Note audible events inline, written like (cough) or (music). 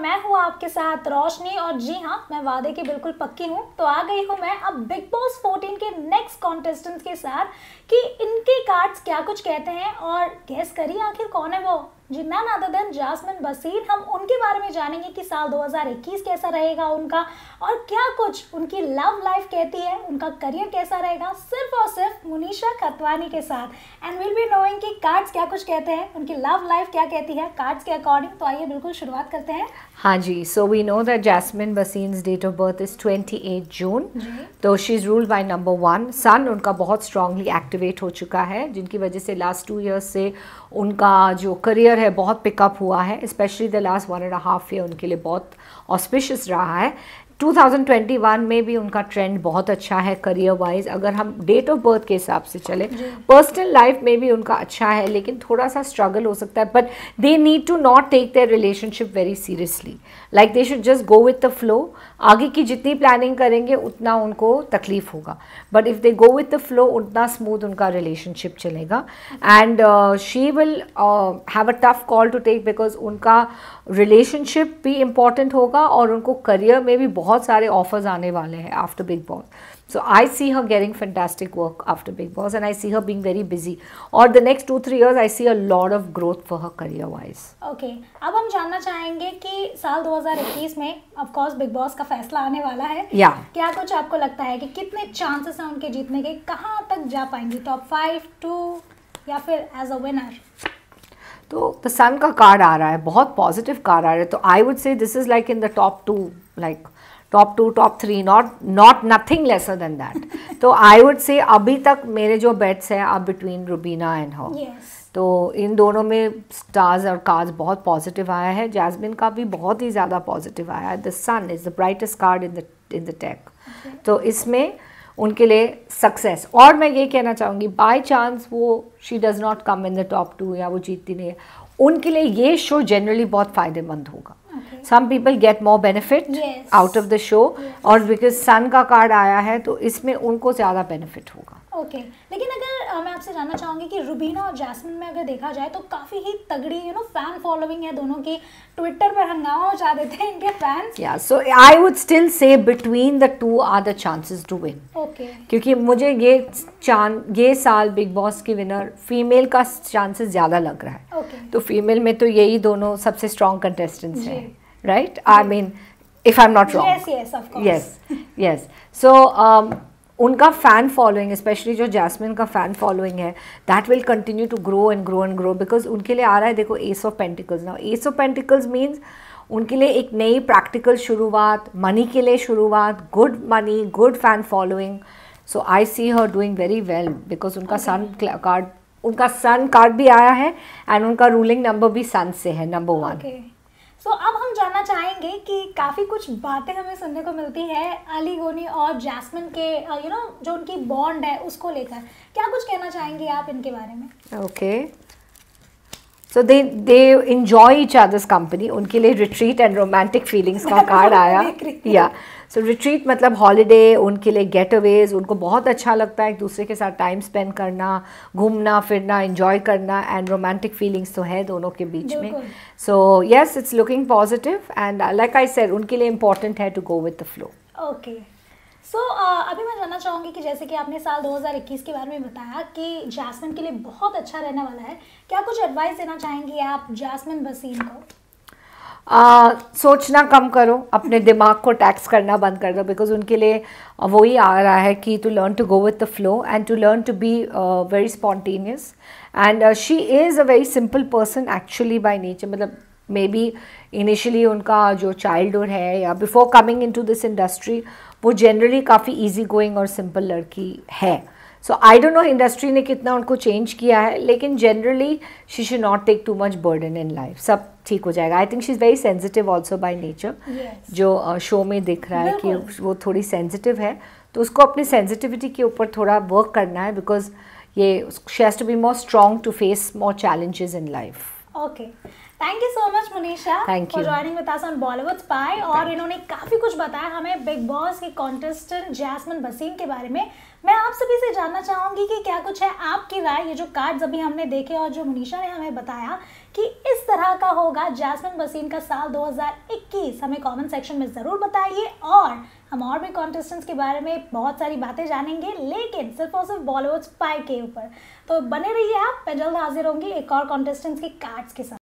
मैं हूँ आपके साथ रोशनी और जी हाँ मैं वादे की बिल्कुल पक्की हूँ तो आ गई हूँ मैं अब बिग बॉस 14 के नेक्स्ट कॉन्टेस्टेंट के साथ कि इनके कार्ड्स क्या कुछ कहते हैं और गैस करिए आखिर कौन है वो जी नन अदर देन जासमिन बसीर हम उनके बारे में जानेंगे कि साल 2021 कैसा रहेगा उनका और क्या कुछ उनकी लव लाइफ कहती है उनका करियर कैसा रहेगा सिर्फ और सिर्फ मुनीषा खतवानी के साथ एंड विल बी नोइंग कि कार्ड्स क्या कुछ कहते हैं उनकी लव लाइफ क्या कहती है कार्ड्स के अकॉर्डिंग तो आइए बिल्कुल शुरुआत करते हैं हाँ जी so we know that Jasmine Bhasin date of birth is twenty eight June तो she is ruled by number one sun उनका बहुत स्ट्रांगली एक्टिवेट हो चुका है जिनकी वजह से लास्ट टू ईयर्स से उनका जो करियर है बहुत पिकअप हुआ है specially the last one and half year उनके लिए बहुत ऑस्पिशियस रहा है 2021 में भी उनका ट्रेंड बहुत अच्छा है करियर वाइज अगर हम डेट ऑफ बर्थ के हिसाब से चले पर्सनल लाइफ में भी उनका अच्छा है लेकिन थोड़ा सा स्ट्रगल हो सकता है but they need to not take their relationship very seriously like they should just go with the flow आगे की जितनी प्लानिंग करेंगे उतना उनको तकलीफ होगा but if they go with the flow उतना स्मूथ उनका रिलेशनशिप चलेगा and she will have a tough call to take because उनका रिलेशनशिप भी इम्पॉर्टेंट होगा और उनको करियर में भी बहुत बहुत सारे ऑफर्स आने वाले हैं after Bigg Boss so I see her getting fantastic work after Bigg Boss and I see her being very busy और the next two three years I see a lot of growth for her career wise okay अब हम जानना चाहेंगे कि साल 2021 में of course big boss का फैसला आने वाला है या yeah. क्या कुछ आपको लगता है कि कितने चांसेस हैं उनके जीतने के कहाँ तक जा पाएंगे टॉप फाइव टू या फिर एज अ विनर तो द सन का कार्ड आ रहा है बहुत पॉजिटिव कार्ड आ रहा है तो I would say this is like in the top two like top two top three not not nothing lesser than that तो आई वुड से अभी तक मेरे जो बेट्स हैं अब बिटवीन रुबीना एंड हो तो इन दोनों में स्टार्स और कार्ड बहुत पॉजिटिव आया है जैस्मिन का भी बहुत ही ज़्यादा पॉजिटिव आया है the sun is the brightest card in the in the deck तो इसमें उनके लिए सक्सेस और मैं ये कहना चाहूँगी बाय चांस वो she does not come in the top two या वो जीतती नहीं है उनके लिए ये शो जनरली बहुत फ़ायदेमंद होगा okay. some people get more benefit yes. out of the show yes. और because sun का card आया है तो इसमें उनको ज़्यादा benefit होगा okay. लेकिन अगर आ, मैं आपसे जानना चाहूंगी कि रुबीना और जैस्मिन में अगर देखा जाए तो काफ़ी ही तगड़ी यू नो फैन फॉलोइंग है दोनों की ट्विटर पर हंगामा मचा देते हैं इनके फैंस या so I would still say between the two are the chances to win okay क्योंकि मुझे ये चांद ये साल बिग बॉस की विनर फीमेल का चांसेस ज़्यादा लग रहा है ओके okay. तो फीमेल में तो यही दोनों सबसे स्ट्रांग कंटेस्टेंट्स हैं right I mean if I'm not wrong. Yes, yes, of course. Yes, yes. So um, उनका फ़ैन फॉलोइंग स्पेशली जो जैस्मिन का फ़ैन फॉलोइंग है that will continue to grow and grow and grow because उनके लिए आ रहा है देखो एस ऑफ पेंटिकल्स ना एस ऑफ पेंटिकल्स मीन्स उनके लिए एक नई प्रैक्टिकल शुरुआत मनी के लिए शुरुआत good money good fan following so I see her doing very well because उनका सन कार्ड उनका सन कार्ड भी आया है एंड उनका रूलिंग नंबर भी सन से है नंबर वन सो अब हम जानना चाहेंगे कि काफ़ी कुछ बातें हमें सुनने को मिलती है अली गोनी और जैस्मिन के यू नो जो उनकी बॉन्ड है उसको लेकर क्या कुछ कहना चाहेंगे आप इनके बारे में okay so they they enjoy each others company उनके लिए रिट्रीट एंड रोमांटिक फीलिंग्स का (laughs) कार्ड आया या सो रिट्रीट मतलब हॉलीडे उनके लिए गेट अवेज उनको बहुत अच्छा लगता है एक दूसरे के साथ टाइम स्पेंड करना घूमना फिरना इन्जॉय करना एंड रोमांटिक फीलिंग्स तो है दोनों के बीच में so yes it's looking positive and like I said उनके लिए इंपॉर्टेंट है to go with the flow okay so so, uh, अभी मैं जानना चाहूँगी कि जैसे कि आपने साल 2021 के बारे में बताया कि जैस्मिन के लिए बहुत अच्छा रहने वाला है क्या कुछ एडवाइस देना चाहेंगी आप जैस्मिन बसीन को आ, सोचना कम करो अपने दिमाग को टैक्स करना बंद कर दो बिकॉज उनके लिए वो ही आ रहा है कि to learn to go with the flow and to learn to be very spontaneous and she is a very simple person actually by nature मतलब मे बी इनिशियली उनका जो चाइल्डहुड है या before coming in to this industry वो generally काफ़ी easy going और simple लड़की है so I don't know industry ने कितना उनको चेंज किया है लेकिन generally she should not take too much burden in life सब ठीक हो जाएगा I think she is very sensitive also by nature जो शो में दिख रहा है कि वो थोड़ी सेंसिटिव है तो उसको अपनी सेंसिटिविटी के ऊपर थोड़ा वर्क करना है बिकॉज ये she has to be more strong to face more challenges in life okay thank you so much Munisha thank you joining with us on Bollywood Spy और इन्होंने काफ़ी कुछ बताया हमें बिग बॉस के कॉन्टेस्टेंट जैस्मिन बसीम के बारे में मैं आप सभी से जानना चाहूंगी कि क्या कुछ है आपकी राय ये जो कार्ड्स अभी हमने देखे और जो मनीषा ने हमें बताया कि इस तरह का होगा जैस्मिन वसीम का साल 2021 हमें कमेंट सेक्शन में ज़रूर बताइए और हम और भी कॉन्टेस्टेंट्स के बारे में बहुत सारी बातें जानेंगे लेकिन सिर्फ और सिर्फ बॉलीवुड स्पाई के ऊपर तो बने रहिए आप मैं जल्द हाजिर होंगी एक और कॉन्टेस्टेंट्स के कार्ड्स के साथ